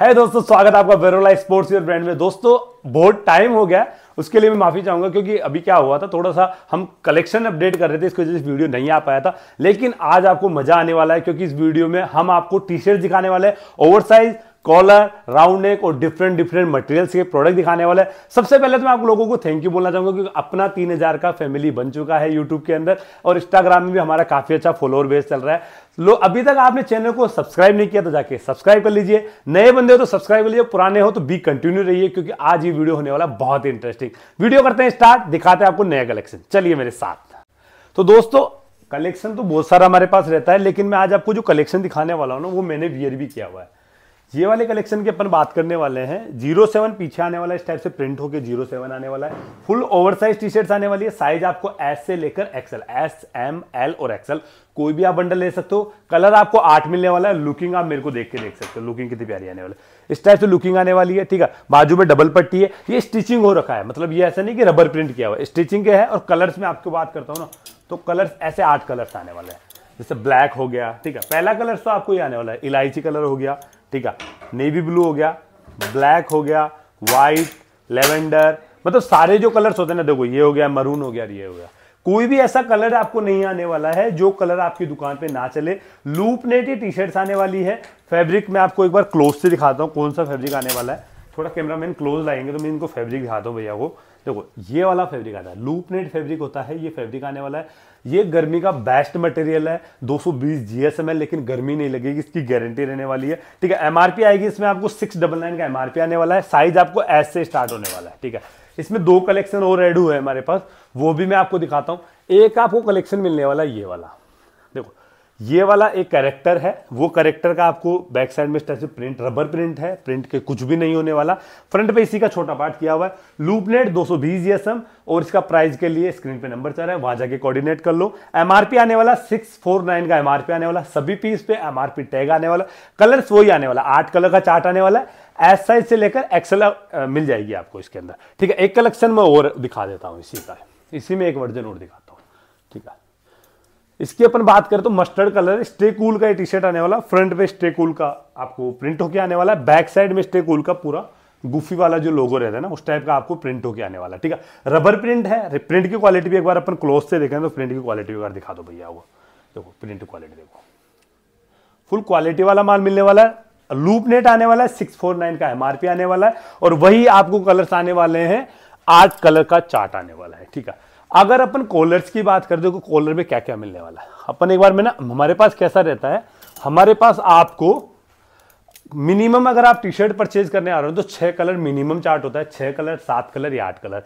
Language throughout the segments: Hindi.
है दोस्तों स्वागत है आपका वेरोला स्पोर्ट्स योर ब्रांड में दोस्तों बहुत टाइम हो गया उसके लिए मैं माफी चाहूंगा क्योंकि अभी क्या हुआ था थोड़ा सा हम कलेक्शन अपडेट कर रहे थे इसकी वजह से वीडियो नहीं आ पाया था लेकिन आज आपको मजा आने वाला है क्योंकि इस वीडियो में हम आपको टी शर्ट दिखाने वाले हैं over size collar round neck और डिफरेंट डिफरेंट मटेरियल्स के प्रोडक्ट दिखाने वाला है सबसे पहले तो मैं आप लोगों को थैंक यू बोलना चाहूंगा क्योंकि अपना तीन हजार का फैमिली बन चुका है यूट्यूब के अंदर और इंस्टाग्राम में भी हमारा काफी अच्छा फॉलोअर बेस चल रहा है लो अभी तक आपने चैनल को सब्सक्राइब नहीं किया तो जाके सब्सक्राइब कर लीजिए नए बंदे हो तो सब्सक्राइब कर लीजिए पुराने हो तो बी कंटिन्यू रहिए क्योंकि आज ये वीडियो होने वाला बहुत इंटरेस्टिंग वीडियो करते हैं स्टार्ट दिखाते हैं आपको नया कलेक्शन चलिए मेरे साथ तो दोस्तों कलेक्शन तो बहुत सारा हमारे पास रहता है लेकिन मैं आज आपको जो कलेक्शन दिखाने वाला हूँ ना वो मैंने वियर भी किया हुआ है ये वाले कलेक्शन की अपन बात करने वाले हैं जीरो सेवन पीछे आने वाला है इस टाइप से प्रिंट होकर जीरो सेवन आने वाला है फुल ओवरसाइज टी शर्ट्स आने वाली है साइज आपको एस से लेकर एक्सएल एस एम एल और एक्सएल कोई भी आप बंडल ले सकते हो कलर आपको आठ मिलने वाला है लुकिंग आप मेरे को देख के देख सकते हो लुकिंग कितनी प्यारी आने वाली है इस टाइप से लुकिंग आने वाली है ठीक है बाजू में डबल पट्टी है ये स्टिचिंग हो रखा है मतलब ये ऐसा नहीं कि रबर प्रिंट किया हुआ है स्टिचिंग के है और कलर्स में आपको बात करता हूँ ना तो कलर्स ऐसे आठ कलर्स आने वाले हैं जैसे ब्लैक हो गया ठीक है पहला कलर तो आपको ये आने वाला है इलायची कलर हो गया ठीक है नेवी ब्लू हो गया ब्लैक हो गया वाइट लेवेंडर मतलब सारे जो कलर्स होते हैं ना देखो ये हो गया मरून हो गया ये हो गया कोई भी ऐसा कलर आपको नहीं आने वाला है जो कलर आपकी दुकान पे ना चले लूप नेट ही टी शर्ट आने वाली है फैब्रिक मैं आपको एक बार क्लोज से दिखाता हूँ कौन सा फैब्रिक आने वाला है थोड़ा कैमरा मैन क्लोज लाएंगे तो मैं इनको फैब्रिक दिखाता हूँ भैया को देखो ये वाला फैब्रिक आता है लूप नेट फैब्रिक होता है ये फैब्रिक आने वाला है ये गर्मी का बेस्ट मटेरियल है 220 जीएसएम है लेकिन गर्मी नहीं लगेगी इसकी गारंटी रहने वाली है ठीक है एमआरपी आएगी इसमें आपको सिक्स डबल नाइन का एमआरपी आने वाला है साइज आपको एस से स्टार्ट होने वाला है ठीक है इसमें दो कलेक्शन और एड हुए हमारे पास वो भी मैं आपको दिखाता हूं एक आपको कलेक्शन मिलने वाला ये वाला ये वाला एक करेक्टर है वो करेक्टर का आपको बैक साइड में इस तरह से प्रिंट रबर प्रिंट है प्रिंट के कुछ भी नहीं होने वाला फ्रंट पे इसी का छोटा पार्ट किया हुआ है लूपनेट 220 सौ जीएसएम e और इसका प्राइस के लिए स्क्रीन पे नंबर चल रहा है वहां जाके कोऑर्डिनेट कर लो एमआरपी आने वाला 649 का एमआरपी आने वाला सभी पीस पे एमआरपी टैग आने वाला कलर्स वही आने वाला आठ कलर का चार्ट आने वाला है एस साइज से लेकर एक्सल मिल जाएगी आपको इसके अंदर ठीक है एक कलेक्शन में और दिखा देता हूँ इसी का इसी में एक वर्जन और दिखाता हूँ ठीक है इसकी अपन बात करें तो मस्टर्ड कलर स्टे कूल का टी शर्ट आने वाला फ्रंट पे स्टे कूल का आपको प्रिंट होके आने वाला है बैक साइड में स्टे कूल का पूरा गुफी वाला जो लोगो रहता है ना उस टाइप का आपको प्रिंट होके आने वाला ठीक है रबर प्रिंट है प्रिंट की क्वालिटी भी एक बार अपन क्लोज से देखें तो प्रिंट की क्वालिटी एक बार दिखा दो भैया वो देखो प्रिंट क्वालिटी देखो फुल क्वालिटी वाला माल मिलने वाला है लूप नेट आने वाला है सिक्स फोर नाइन का एमआरपी आने वाला है और वही आपको कलर्स आने वाले हैं आठ कलर का चार्ट आने वाला है ठीक है अगर अपन कॉलर्स की बात कर दो तो कॉलर में क्या क्या मिलने वाला है अपन एक बार में ना हमारे पास कैसा रहता है हमारे पास आपको मिनिमम अगर आप टी शर्ट परचेज करने आ रहे हो तो छह कलर मिनिमम चार्ट होता है छह कलर सात कलर या आठ कलर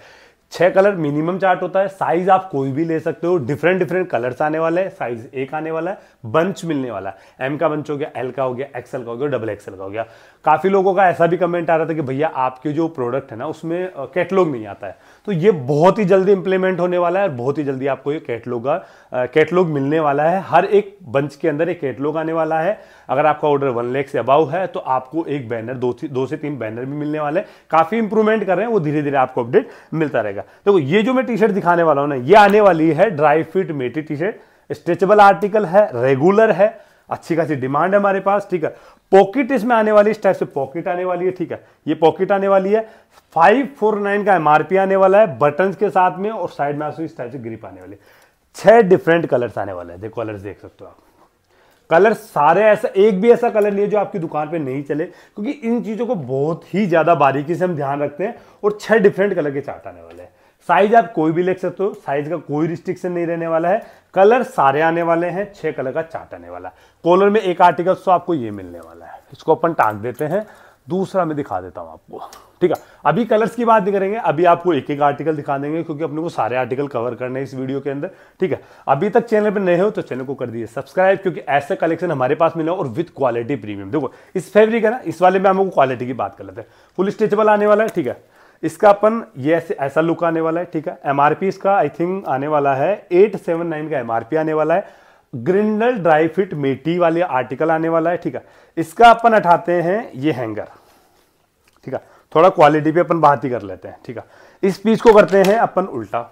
छह कलर मिनिमम चार्ट होता है साइज आप कोई भी ले सकते हो डिफरेंट डिफरेंट कलर्स आने वाले हैं साइज एक आने वाला है बंच मिलने वाला है एम का बंच हो गया एल का हो गया एक्सएल का हो गया डबल एक्सएल का हो गया काफ़ी लोगों का ऐसा भी कमेंट आ रहा था कि भैया आपके जो प्रोडक्ट है ना उसमें कैटलॉग नहीं आता है तो ये बहुत ही जल्दी इंप्लीमेंट होने वाला है और बहुत ही जल्दी आपको ये कैटलॉग का कैटलॉग मिलने वाला है हर एक बंच के अंदर एक कैटलॉग आने वाला है अगर आपका ऑर्डर वन लेख से अबाव है तो आपको एक बैनर दो दो से तीन बैनर भी मिलने वाले हैं काफ़ी इंप्रूवमेंट कर रहे हैं वो धीरे धीरे आपको अपडेट मिलता रहेगा देखो तो ये जो मैं टी शर्ट दिखाने वाला हूँ ना ये आने वाली है ड्राई फिट मेटी टी शर्ट स्ट्रेचेबल आर्टिकल है रेगुलर है अच्छी खासी डिमांड है हमारे पास ठीक है पॉकेट इसमें आने वाली इस टाइप से पॉकेट आने वाली है ठीक है ये पॉकेट आने वाली है फाइव फोर नाइन का एमआरपी आने वाला है बटन के साथ में और साइड में इस टाइप से ग्रिप आने वाली है छह डिफरेंट कलर्स आने वाले हैं देखो कलर्स देख सकते हो आप कलर सारे ऐसा एक भी ऐसा कलर नहीं है जो आपकी दुकान पे नहीं चले क्योंकि इन चीज़ों को बहुत ही ज़्यादा बारीकी से हम ध्यान रखते हैं और छह डिफरेंट कलर के चार्ट आने वाले हैं साइज आप कोई भी ले सकते हो साइज का कोई रिस्ट्रिक्शन नहीं रहने वाला है कलर सारे आने वाले हैं छह कलर का चार्ट आने वाला है कॉलर में एक आर्टिकल तो आपको ये मिलने वाला है इसको अपन टांग देते हैं दूसरा मैं दिखा देता हूं आपको ठीक है अभी कलर्स की बात नहीं करेंगे अभी आपको एक एक आर्टिकल दिखा देंगे क्योंकि अपने को सारे आर्टिकल कवर करने हैं इस वीडियो के अंदर ठीक है अभी तक चैनल पर नए हो तो चैनल को कर दिए सब्सक्राइब क्योंकि ऐसे कलेक्शन हमारे पास मिला और विथ क्वालिटी प्रीमियम देखो इस फेवरिक है ना इस वाले में हम लोग क्वालिटी की बात कर लेते हैं फुल स्ट्रेचबल आने वाला है ठीक है इसका अपन ये ऐसे ऐसा लुक आने वाला है ठीक है एमआरपी इसका आई थिंक आने वाला है एट सेवन नाइन का एमआरपी आने वाला है ग्रिंडल ड्राई फिट मेटी वाले आर्टिकल आने वाला है ठीक है इसका अपन उठाते हैं ये हैंगर ठीक है थोड़ा क्वालिटी पे अपन बात ही कर लेते हैं ठीक है इस पीस को करते हैं अपन उल्टा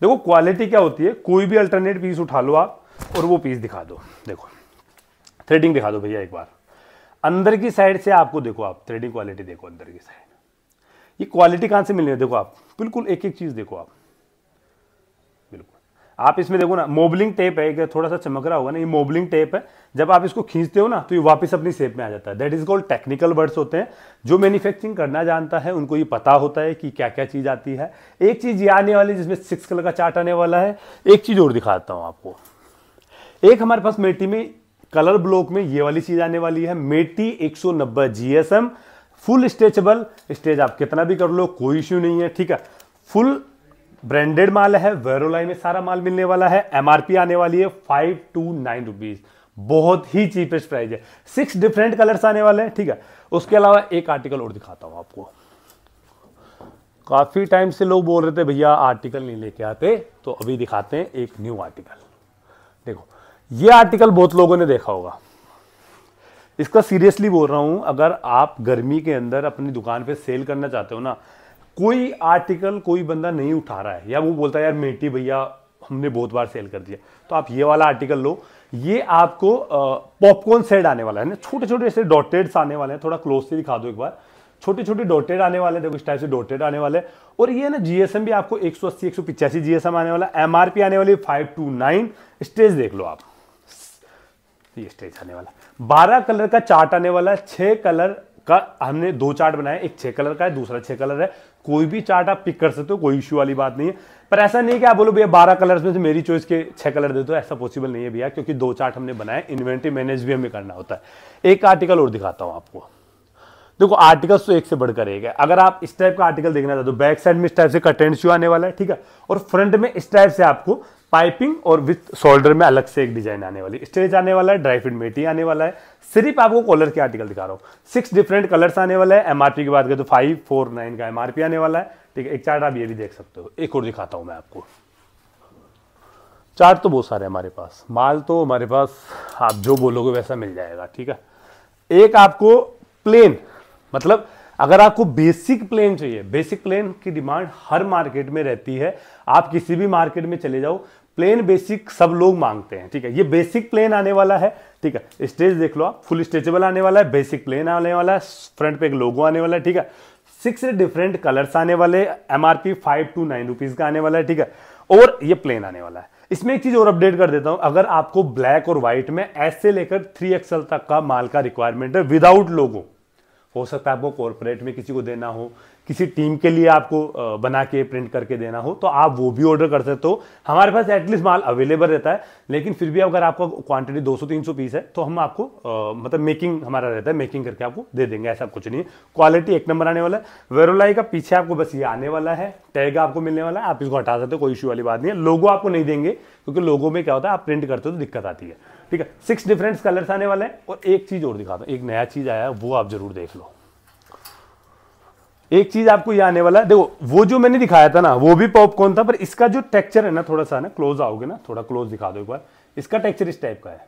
देखो क्वालिटी क्या होती है कोई भी अल्टरनेट पीस उठा लो आप और वो पीस दिखा दो देखो थ्रेडिंग दिखा दो भैया एक बार अंदर की साइड से आपको देखो आप थ्रेडिंग क्वालिटी देखो अंदर की साइड ये क्वालिटी कहां से मिल रही है देखो आप बिल्कुल एक एक चीज़ देखो आप बिल्कुल आप इसमें देखो ना मोबलिंग टेप है थोड़ा सा चमक रहा होगा ना ये मोबलिंग टेप है जब आप इसको खींचते हो ना तो ये वापस अपनी सेप में आ जाता है that is called technical words होते हैं जो मैन्युफैक्चरिंग करना जानता है उनको ये पता होता है कि क्या क्या चीज़ आती है एक चीज़ ये आने वाली जिसमें सिक्स कलर का चार्ट आने वाला है एक चीज़ और दिखाता हूं आपको एक हमारे पास मेटी में कलर ब्लॉक में ये वाली चीज़ आने वाली है मेटी नब्बे जीएसएम फुल स्ट्रेचेबल स्टेज आप कितना भी कर लो कोई इश्यू नहीं है ठीक है फुल ब्रांडेड माल है वेरोलाई में सारा माल मिलने वाला है एमआरपी आने वाली है फाइव टू नाइन रुपीज़ बहुत ही चीपेस्ट प्राइस है सिक्स डिफरेंट कलर्स आने वाले हैं ठीक है उसके अलावा एक आर्टिकल और दिखाता हूं आपको काफ़ी टाइम से लोग बोल रहे थे भैया आर्टिकल नहीं लेके आते तो अभी दिखाते हैं एक न्यू आर्टिकल देखो ये आर्टिकल बहुत लोगों ने देखा होगा इसका सीरियसली बोल रहा हूँ अगर आप गर्मी के अंदर अपनी दुकान पे सेल करना चाहते हो ना कोई आर्टिकल कोई बंदा नहीं उठा रहा है या वो बोलता है यार मेटी भैया हमने बहुत बार सेल कर दिया तो आप ये वाला आर्टिकल लो ये आपको पॉपकॉर्न सेट आने वाला है ना छोटे छोटे ऐसे डॉटेड्स आने वाले हैं थोड़ा क्लोज से दिखा दो एक बार छोटे छोटे डॉटेड आने वाले देखो इस टाइप से डॉटेड आने वाले और ये ना जीएसएम भी आपको एक सौ अस्सी एक सौ पिचासी जीएसएम आने वाला एमआरपी आने वाली फाइव टू नाइन स्टेज देख लो आप तो ये स्टेज आने वाला बारह कलर का चार्ट आने वाला है छह कलर का हमने दो चार्ट बनाए एक छह कलर का है दूसरा छह कलर है कोई भी चार्ट आप पिक कर सकते हो कोई इश्यू वाली बात नहीं है पर ऐसा नहीं कि आप बोलो भैया बारह कलर में से मेरी चॉइस के छह कलर दे दो ऐसा पॉसिबल नहीं है भैया क्योंकि दो चार्ट हमने बनाए इन्वेंट्री मैनेज भी हमें करना होता है एक आर्टिकल और दिखाता हूं आपको देखो आर्टिकल्स तो एक से बढ़कर एक है अगर आप इस टाइप का आर्टिकल देखना चाहते हो बैक साइड में इस टाइप से कटेंट शू आने वाला है ठीक है और फ्रंट में इस टाइप से आपको पाइपिंग और विथ शोल्डर में अलग से एक डिजाइन आने वाली स्टेज आने वाला है ड्राई फिट मेटी आने वाला है सिर्फ आपको कॉलर के आर्टिकल दिखा रहा हूँ सिक्स डिफरेंट कलर्स आने वाला है एमआरपी की बात करें तो फाइव फोर नाइन का एमआरपी आने वाला है ठीक है एक चार्ट आप ये भी देख सकते हो एक और दिखाता हूँ मैं आपको चार्ट तो बहुत सारे हमारे पास माल तो हमारे पास आप जो बोलोगे वैसा मिल जाएगा ठीक है एक आपको प्लेन मतलब अगर आपको बेसिक प्लेन चाहिए बेसिक प्लेन की डिमांड हर मार्केट में रहती है आप किसी भी मार्केट में चले जाओ प्लेन बेसिक सब लोग मांगते हैं ठीक है ये बेसिक प्लेन आने वाला है ठीक है स्टेज देख लो आप फुल स्ट्रेचेबल आने वाला है बेसिक प्लेन आने वाला है फ्रंट पे एक लोगो आने वाला है ठीक है सिक्स डिफरेंट कलर्स आने वाले M R P five two nine rupees का आने वाला है ठीक है और ये प्लेन आने वाला है इसमें एक चीज और अपडेट कर देता हूं अगर आपको ब्लैक और व्हाइट में एस से लेकर थ्री एक्सएल तक का माल का रिक्वायरमेंट है विदाउट लोगो हो सकता है आपको कॉर्पोरेट में किसी को देना हो किसी टीम के लिए आपको बना के प्रिंट करके देना हो तो आप वो भी ऑर्डर कर सकते हो हमारे पास एटलीस्ट माल अवेलेबल रहता है लेकिन फिर भी अगर आपका क्वांटिटी 200-300 पीस है तो हम आपको आ, मतलब मेकिंग हमारा रहता है मेकिंग करके आपको दे देंगे ऐसा कुछ नहीं क्वालिटी एक नंबर आने वाला है वेरोलाई का पीछे आपको बस ये आने वाला है टैग आपको मिलने वाला है आप इसको हटा सकते हो कोई इशू वाली बात नहीं है लोगो आपको नहीं देंगे क्योंकि लोगो में क्या होता है आप प्रिंट करते हो तो दिक्कत आती है ठीक है सिक्स डिफरेंट कलर्स आने वाले हैं और एक चीज़ और दिखाता हूँ एक नया चीज़ आया है वो आप जरूर देख लो एक चीज आपको ये आने वाला है देखो वो जो मैंने दिखाया था ना वो भी पॉपकॉर्न था पर इसका जो टेक्चर है ना थोड़ा सा ना क्लोज आओगे ना थोड़ा क्लोज दिखा दो एक बार इसका टेक्चर इस टाइप का है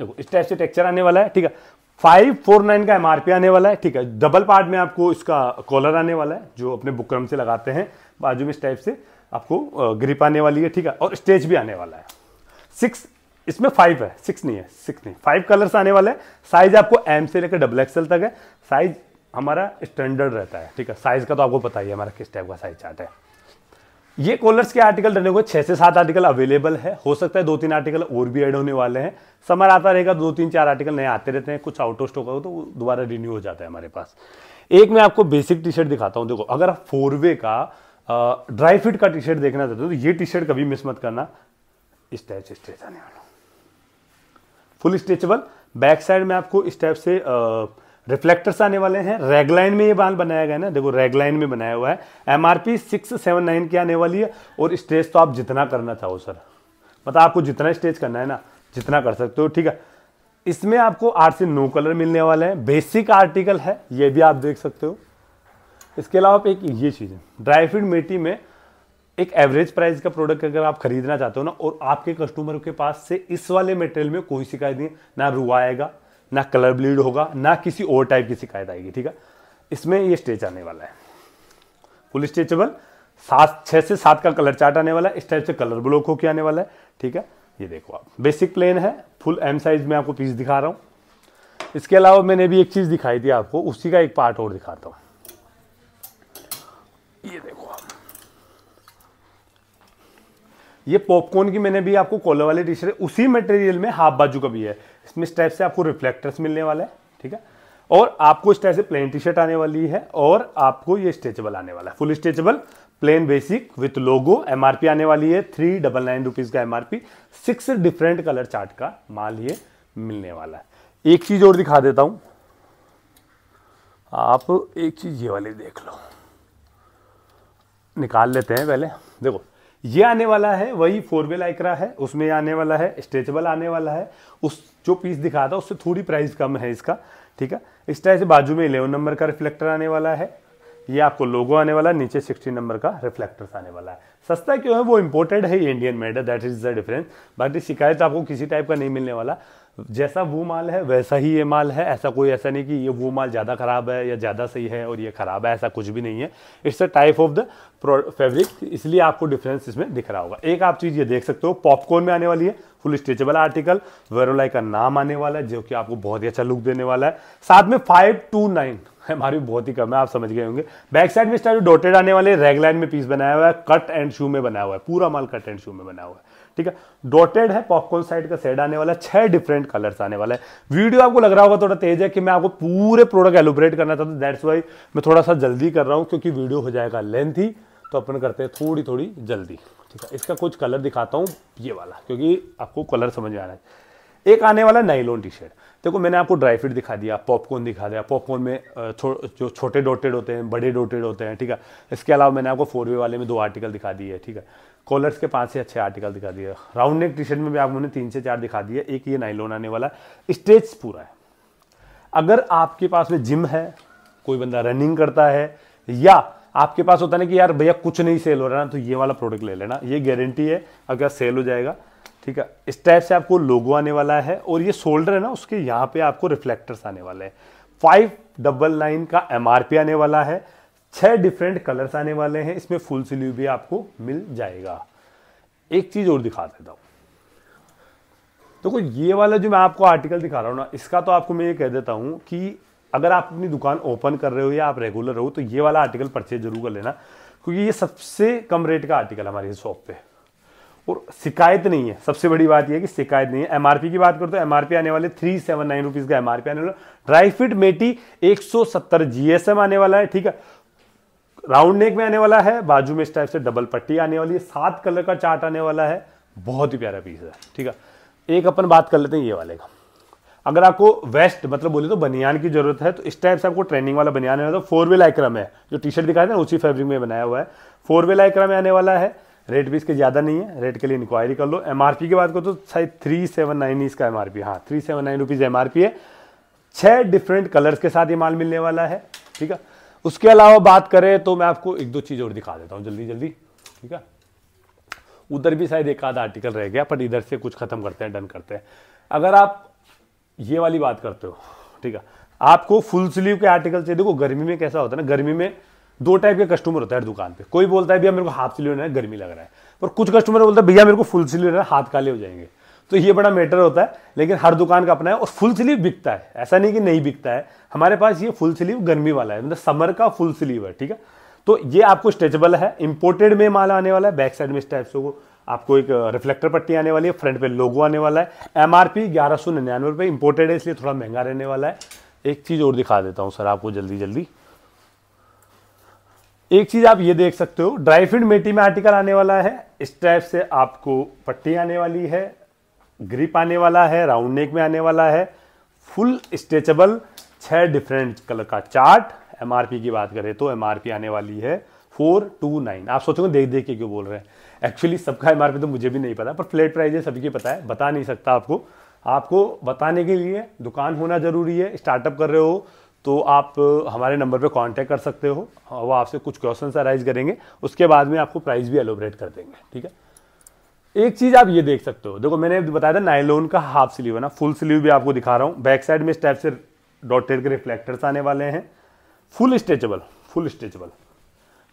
देखो इस टाइप से टेक्चर आने वाला है ठीक है फाइव फोर नाइन का एमआरपी आने वाला है ठीक है डबल पार्ट में आपको इसका कॉलर आने वाला है जो अपने बुक्रम से लगाते हैं बाजू में इस टाइप से आपको ग्रिप आने वाली है ठीक है और स्टेज भी आने वाला है सिक्स इसमें फाइव है सिक्स नहीं है सिक्स नहीं फाइव कलर्स आने वाला है साइज आपको एम से लेकर डबल एक्सएल तक है साइज हमारा स्टैंडर्ड रहता है ठीक है साइज़ का तो आपको पता ही है हमारा किस टाइप का साइज चार्ट है ये कॉलर्स के आर्टिकल रहने को छह से सात आर्टिकल अवेलेबल है हो सकता है दो तीन आर्टिकल और भी ऐड होने वाले हैं समर आता रहेगा दो तीन चार आर्टिकल नए आते रहते हैं कुछ आउट ऑफ स्टॉक हो तो दोबारा रिन्यू हो जाता है हमारे पास एक मैं आपको बेसिक टी शर्ट दिखाता हूं देखो अगर आप फोर वे का ड्राई फिट का टी शर्ट देखना चाहते हो तो ये टी शर्ट कभी मिस मत करना स्टैच स्ट्रेच आने वाला फुल स्ट्रेचेबल बैक साइड में आपको इस टाइप से आ, रिफ्लेक्टर्स आने वाले हैं रेगलाइन में ये बाल बनाया गया ना देखो रेगलाइन में बनाया हुआ है M R P six seven nine की आने वाली है और स्टेज तो आप जितना करना चाहो सर मतलब आपको जितना स्टेज करना है ना जितना कर सकते हो ठीक है इसमें आपको आठ से नौ कलर मिलने वाले हैं बेसिक आर्टिकल है ये भी आप देख सकते हो इसके अलावा आप एक ये चीज़ है ड्राई फ्रूट मेटी में एक एवरेज प्राइस का प्रोडक्ट अगर आप खरीदना चाहते हो ना और आपके कस्टमर के पास से इस वाले मटेरियल में कोई शिकायत नहीं ना रू आएगा ना कलर ब्लीड होगा ना किसी और टाइप की शिकायत आएगी ठीक है इसमें ये स्टेज आने वाला है फुल स्ट्रेचेबल सात छः से सात का कलर चार्ट आने वाला है इस टाइप से कलर ब्लॉक होके आने वाला है ठीक है ये देखो आप बेसिक प्लेन है फुल एम साइज में आपको पीस दिखा रहा हूँ इसके अलावा मैंने भी एक चीज़ दिखाई थी आपको उसी का एक पार्ट और दिखाता हूँ ये देखो आप ये पॉपकॉर्न की मैंने भी आपको कॉलर वाली टी शर्ट उसी मटेरियल में हाफ बाजू का भी है इसमें इस टाइप से आपको रिफ्लेक्टर्स मिलने वाला है ठीक है और आपको इस टाइप से प्लेन टी शर्ट आने वाली है और आपको ये स्ट्रेचेबल आने वाला है full stretchable plain basic with logo M आने वाली है थ्री डबल नाइन रुपीज़ का M MRP six different colour chart का माल ये मिलने वाला है एक चीज़ और दिखा देता हूं आप एक चीज़ ये वाली देख लो निकाल लेते हैं पहले देखो ये आने वाला है वही फोर वे लाइकरा है उसमें आने वाला है स्ट्रेचेबल आने वाला है उस जो पीस दिखाया था उससे थोड़ी प्राइस कम है इसका ठीक है इस तरह से बाजू में इलेवन नंबर का रिफ्लेक्टर आने वाला है ये आपको लोगो आने वाला है नीचे 60 नंबर का रिफ्लेक्टर्स आने वाला है सस्ता क्यों है वो इंपोर्टेड है Indian made that is the difference बाकी शिकायत आपको किसी टाइप का नहीं मिलने वाला जैसा वो माल है वैसा ही ये माल है ऐसा कोई ऐसा नहीं कि ये वो माल ज़्यादा ख़राब है या ज़्यादा सही है और ये ख़राब है ऐसा कुछ भी नहीं है it's a type of the fabric इसलिए आपको डिफरेंस इसमें दिख रहा होगा एक आप चीज़ ये देख सकते हो पॉपकॉर्न में आने वाली है फुल स्ट्रेचेबल आर्टिकल वेरोलाई का नाम आने वाला है जो कि आपको बहुत ही अच्छा लुक देने वाला है साथ में फाइव टू नाइन हमारी बहुत ही कम है आप समझ गए होंगे बैक साइड में स्टाइल डॉटेड आने वाले रेगलाइन में पीस बनाया हुआ है कट एंड शू में बनाया हुआ है पूरा माल कट एंड शू में बनाया हुआ है ठीक है डॉटेड है पॉपकॉर्न साइड का सेड आने वाला है छह डिफरेंट कलर्स आने वाला है वीडियो आपको लग रहा होगा थोड़ा तेज है कि मैं आपको पूरे प्रोडक्ट एलोब्रेट करना चाहता हूँ दैट्स वाई मैं थोड़ा सा जल्दी कर रहा हूँ क्योंकि वीडियो हो जाएगा लेंथ तो अपन करते हैं थोड़ी थोड़ी जल्दी ठीक है इसका कुछ कलर दिखाता हूँ ये वाला क्योंकि आपको कलर समझ में आना है एक आने वाला नाइलोन टी शर्ट देखो मैंने आपको ड्राई फ्रूट दिखा दिया पॉपकॉर्न दिखा दिया पॉपकॉर्न में छो, जो छोटे डोटेड होते हैं बड़े डोटेड होते हैं ठीक है इसके अलावा मैंने आपको फोर वे वाले में दो आर्टिकल दिखा दिए ठीक है कॉलर्स के पांच से अच्छे आर्टिकल दिखा दिए राउंड नेक टी शर्ट में भी आप उन्हें तीन से चार दिखा दिए एक ये नाइलोन आने वाला स्टेज पूरा है अगर आपके पास में जिम है कोई बंदा रनिंग करता है या आपके पास होता है कि यार भैया कुछ नहीं सेल हो रहा ना तो ये वाला प्रोडक्ट ले लेना ये गारंटी है अगर सेल हो जाएगा ठीक है इस टाइप से आपको लोगो आने वाला है और ये शोल्डर है ना उसके यहाँ पे आपको रिफ्लेक्टर्स आने वाले हैं फाइव डबल नाइन का एम आने वाला है छह डिफरेंट कलर्स आने वाले हैं इसमें फुल स्लीव भी आपको मिल जाएगा एक चीज़ और दिखा देता हूँ देखो तो ये वाला जो मैं आपको आर्टिकल दिखा रहा हूं ना इसका तो आपको मैं ये कह देता हूं कि अगर आप अपनी दुकान ओपन कर रहे हो या आप रेगुलर हो तो ये वाला आर्टिकल परचेज जरूर कर लेना क्योंकि ये सबसे कम रेट का आर्टिकल हमारी शॉप पे और शिकायत नहीं है सबसे बड़ी बात यह कि शिकायत नहीं है एमआरपी की बात करो तो एमआरपी आने वाले थ्री सेवन नाइन रुपीज़ का एमआरपी आने वाला ड्राई फिट मेटी एक सौ सत्तर जीएसएम आने वाला है ठीक है राउंड नेक में आने वाला है बाजू में इस टाइप से डबल पट्टी आने वाली है सात कलर का चार्ट आने वाला है बहुत ही प्यारा पीस है ठीक है एक अपन बात कर लेते हैं ये वाले का अगर आपको वेस्ट मतलब बोले तो बनियान की जरूरत है तो इस टाइप से आपको ट्रेनिंग वाला बनियान है तो फोर वे लाइक्रम है जो टी शर्ट दिखाया था ना उसी फैब्रिक में बनाया हुआ है फोर वे लाइक्रम आने वाला है रेट भी इसके ज़्यादा नहीं है रेट के लिए इंक्वायरी कर लो एम की बात करो तो शायद थ्री सेवन नाइन इसका एम आर पी हाँ three seven nine rupees M R P है छः डिफरेंट कलर्स के साथ ये माल मिलने वाला है ठीक है उसके अलावा बात करें तो मैं आपको एक दो चीज़ और दिखा देता हूं जल्दी जल्दी ठीक है उधर भी शायद एक आधा आर्टिकल रह गया पर इधर से कुछ ख़त्म करते हैं डन करते हैं अगर आप ये वाली बात करते हो ठीक है आपको फुल स्लीव के आर्टिकल चाहिए देखो गर्मी में कैसा होता है ना गर्मी में दो टाइप के कस्टमर होता है दुकान पे कोई बोलता है भैया मेरे को हाफ स्लीव लेना है गर्मी लग रहा है पर कुछ कस्टमर बोलता है भैया मेरे को फुल स्लीव लेना है हाथ काले हो जाएंगे तो ये बड़ा मैटर होता है लेकिन हर दुकान का अपना है और फुल स्लीव बिकता है ऐसा नहीं कि नहीं बिकता है हमारे पास ये फुल स्लीव गर्मी वाला है मतलब समर का फुल स्लीव है ठीक है तो ये आपको स्ट्रेचेबल है इंपोर्टेड में माल आने वाला है बैक साइड में इस टाइप से आपको एक रिफ्लेक्टर uh, पट्टी आने वाली है फ्रंट पे लोगो आने वाला है एम आर पी ग्यारह सौ निन्यानवे रुपये इंपोर्टेड है इसलिए थोड़ा महंगा रहने वाला है एक चीज़ और दिखा देता हूँ सर आपको जल्दी जल्दी एक चीज़ आप ये देख सकते हो ड्राई फिट मेटी में आर्टिकल आने वाला है इस टाइप से आपको पट्टी आने वाली है ग्रिप आने वाला है राउंड नेक में आने वाला है फुल स्ट्रेचेबल छः डिफरेंट कलर का चार्ट एम की बात करें तो एम आने वाली है फोर टू नाइन आप सोचोगे देख देख के क्यों बोल रहे हैं एक्चुअली सबका एम तो मुझे भी नहीं पता पर फ्लेट प्राइस है सभी की पता है बता नहीं सकता आपको आपको बताने के लिए दुकान होना ज़रूरी है स्टार्टअप कर रहे हो तो आप हमारे नंबर पे कांटेक्ट कर सकते हो वो आपसे कुछ क्वेश्चन अराइज करेंगे उसके बाद में आपको प्राइस भी एलोबरेट कर देंगे ठीक है एक चीज आप ये देख सकते हो देखो मैंने बताया था नाइलोन का हाफ स्लीव है ना फुल स्लीव भी आपको दिखा रहा हूँ बैक साइड में इस टाइप से डॉटेड के रिफ्लेक्टर्स आने वाले हैं फुल स्ट्रेचेबल फुल स्ट्रेचेबल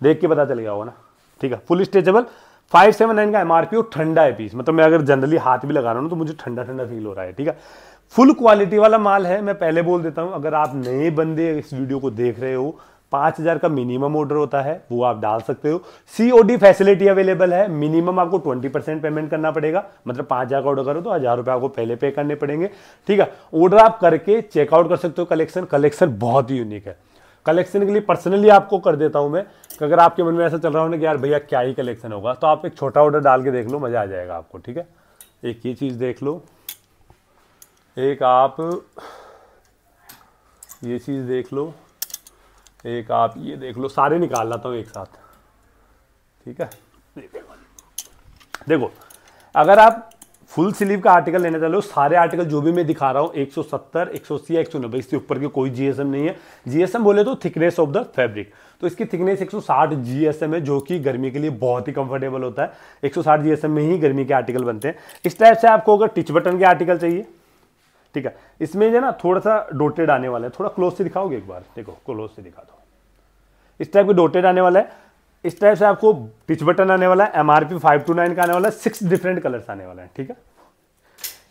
देख के पता चल गया होगा ना ठीक है full stretchable five seven nine का एम आर पी और ठंडा है पीस मतलब मैं अगर जनरली हाथ भी लगा रहा हूँ तो मुझे ठंडा ठंडा फील हो रहा है ठीक है फुल क्वालिटी वाला माल है मैं पहले बोल देता हूँ अगर आप नए बंदे इस वीडियो को देख रहे हो पांच हजार का मिनिमम ऑर्डर होता है वो आप डाल सकते हो सीओडी फैसिलिटी अवेलेबल है मिनिमम आपको ट्वेंटी परसेंट पेमेंट करना पड़ेगा मतलब पांच हजार का ऑर्डर करो तो हजार रुपये आपको पहले पे करने पड़ेंगे ठीक है ऑर्डर आप करके चेकआउट कर सकते हो कलेक्शन कलेक्शन बहुत ही यूनिक है कलेक्शन के लिए पर्सनली आपको कर देता हूं मैं अगर आपके मन में ऐसा चल रहा हो ना कि यार भैया क्या ही कलेक्शन होगा तो आप एक छोटा ऑर्डर डाल के देख लो मज़ा आ जाएगा आपको ठीक है एक ये चीज़ देख लो एक आप ये चीज़ देख लो एक आप ये देख लो सारे निकाल लाता हूँ एक साथ ठीक है देखो अगर आप फुल स्लीव का आर्टिकल लेने हो सारे आर्टिकल जो भी मैं दिखा रहा हूँ 170, 180 सौ 190 इससे ऊपर के कोई जीएसएम नहीं है जीएसएम बोले तो थिकनेस ऑफ द फैब्रिक तो इसकी थिकनेस 160 जीएसएम है जो कि गर्मी के लिए बहुत ही कंफर्टेबल होता है 160 जीएसएम में ही गर्मी के आर्टिकल बनते हैं इस टाइप से आपको अगर टिच बटन के आर्टिकल चाहिए ठीक है इसमें जो ना थोड़ा सा डोटेड आने वाला है थोड़ा क्लोज से दिखाओगे एक बार देखो क्लोज से दिखा दो इस टाइप के डोटेड आने वाला है इस टाइप से आपको टिच बटन आने वाला है एमआरपी फाइव टू नाइन का आने वाला है सिक्स डिफरेंट कलर्स आने वाला है ठीक है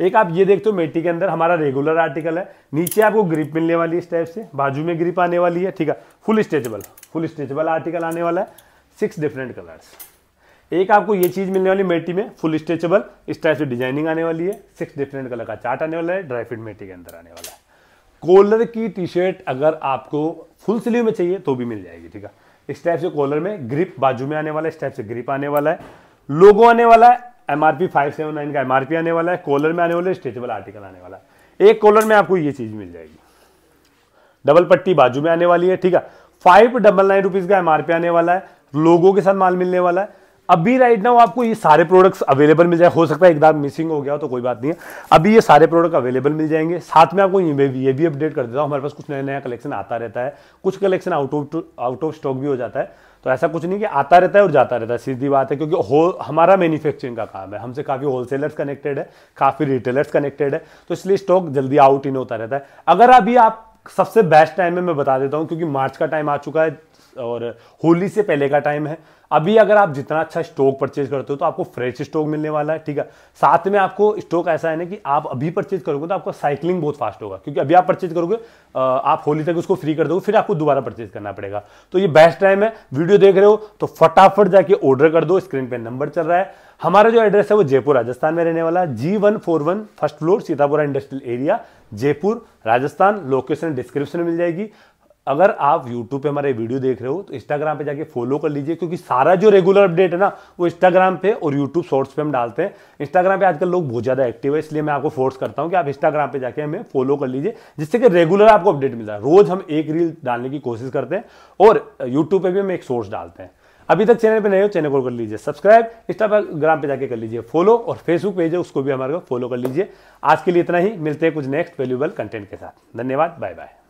एक आप ये देखते हो मेटी के अंदर हमारा रेगुलर आर्टिकल है नीचे आपको ग्रिप मिलने वाली है इस टाइप से बाजू में ग्रिप आने वाली है ठीक है full stretchable full stretchable article आने वाला है सिक्स डिफरेंट कलर्स एक आपको ये चीज़ मिलने वाली मेटी में फुल स्ट्रेचेबल इस टाइप से डिजाइनिंग आने वाली है सिक्स डिफरेंट कलर का चार्ट आने वाला है ड्राई फिट मेटी के अंदर आने वाला है कॉलर की टी शर्ट अगर आपको फुल स्लीव में चाहिए तो भी मिल जाएगी ठीक है इस टाइप से कॉलर में ग्रिप बाजू में आने वाला है इस टाइप से ग्रिप आने वाला है लोगो आने वाला है M R P five seven nine का एम आर पी आने वाला है कॉलर में आने वाला है स्ट्रेचेबल आर्टिकल आने वाला है एक कॉलर में आपको ये चीज़ मिल जाएगी डबल पट्टी बाजू में आने वाली है ठीक है फाइव डबल नाइन रुपीज़ का एम आर पी आने वाला है लोगों के साथ माल मिलने वाला है अभी राइट नाउ आपको ये सारे प्रोडक्ट्स अवेलेबल मिल जाए हो सकता है एक बार मिसिंग हो गया तो कोई बात नहीं है अभी ये सारे प्रोडक्ट अवेलेबल मिल जाएंगे साथ में आपको ये भी ये भी अपडेट कर देता हूँ हमारे पास कुछ नया नया कलेक्शन आता रहता है कुछ collection out of out of stock भी हो जाता है तो ऐसा कुछ नहीं कि आता रहता है और जाता रहता है सीधी बात है क्योंकि हो हमारा मैन्युफैक्चरिंग का काम है हमसे काफ़ी होलसेलर्स कनेक्टेड है काफ़ी रिटेलर्स कनेक्टेड है तो इसलिए स्टॉक जल्दी आउट इन होता रहता है अगर अभी आप सबसे बेस्ट टाइम में मैं बता देता हूँ क्योंकि मार्च का टाइम आ चुका है और होली से पहले का टाइम है अभी अगर आप जितना अच्छा स्टॉक परचेज करते हो तो आपको फ्रेश स्टॉक मिलने वाला है ठीक है साथ में आपको स्टॉक ऐसा है ना कि आप अभी परचेज करोगे तो आपका साइकिलिंग बहुत फास्ट होगा क्योंकि अभी आप परचेज करोगे आप होली तक उसको फ्री कर दोगे फिर आपको दोबारा परचेज करना पड़ेगा तो ये बेस्ट टाइम है वीडियो देख रहे हो तो फटाफट जाके ऑर्डर कर दो स्क्रीन पर नंबर चल रहा है हमारा जो एड्रेस है वो जयपुर राजस्थान में रहने वाला G one four one first floor Sitapura industrial area Jaipur Rajasthan location description में मिल जाएगी अगर आप YouTube पे हमारे वीडियो देख रहे हो तो Instagram पे जाके फॉलो कर लीजिए क्योंकि सारा जो रेगुलर अपडेट है ना वो Instagram पे और YouTube शॉर्ट्स पे हम डालते हैं Instagram पे आजकल लोग बहुत ज़्यादा एक्टिव है इसलिए मैं आपको फोर्स करता हूँ कि आप Instagram पे जाके हमें फॉलो कर लीजिए जिससे कि रेगुलर आपको अपडेट मिल रहा है रोज़ हम एक रील डालने की कोशिश करते हैं और यूट्यूब पर भी हम एक सोर्स डालते हैं अभी तक चैनल पर नहीं हो चैनल को कर लीजिए सब्सक्राइब इंस्टाग्राम पर जाके कर लीजिए फॉलो और फेसबुक पेज है उसको भी हमारे फॉलो कर लीजिए आज के लिए इतना ही मिलते हैं कुछ नेक्स्ट वैल्यूबल कंटेंट के साथ धन्यवाद बाय बाय